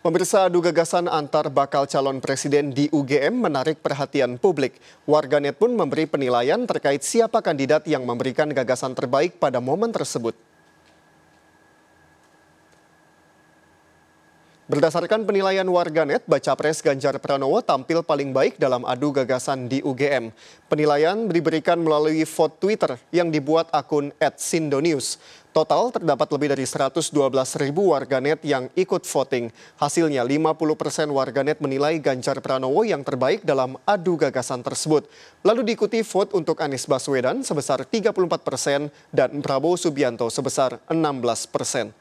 Pemirsa adu gagasan antar bakal calon presiden di UGM menarik perhatian publik. Warganet pun memberi penilaian terkait siapa kandidat yang memberikan gagasan terbaik pada momen tersebut. Berdasarkan penilaian warganet, baca pres Ganjar Pranowo tampil paling baik dalam adu gagasan di UGM. Penilaian diberikan melalui vote Twitter yang dibuat akun @sindonews. Total terdapat lebih dari 112 ribu warganet yang ikut voting. Hasilnya 50 persen warganet menilai Ganjar Pranowo yang terbaik dalam adu gagasan tersebut. Lalu diikuti vote untuk Anies Baswedan sebesar 34 persen dan Prabowo Subianto sebesar 16 persen.